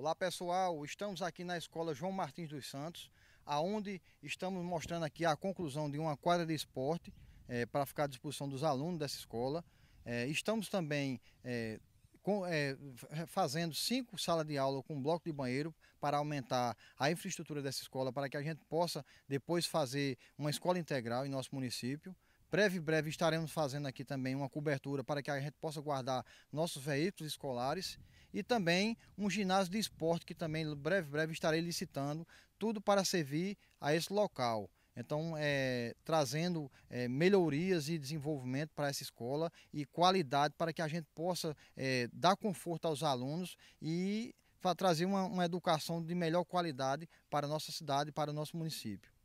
Olá pessoal, estamos aqui na escola João Martins dos Santos, aonde estamos mostrando aqui a conclusão de uma quadra de esporte é, para ficar à disposição dos alunos dessa escola. É, estamos também é, com, é, fazendo cinco salas de aula com bloco de banheiro para aumentar a infraestrutura dessa escola para que a gente possa depois fazer uma escola integral em nosso município. Breve, breve estaremos fazendo aqui também uma cobertura para que a gente possa guardar nossos veículos escolares e também um ginásio de esporte que também breve, breve estarei licitando, tudo para servir a esse local. Então, é, trazendo é, melhorias e desenvolvimento para essa escola e qualidade para que a gente possa é, dar conforto aos alunos e trazer uma, uma educação de melhor qualidade para a nossa cidade e para o nosso município.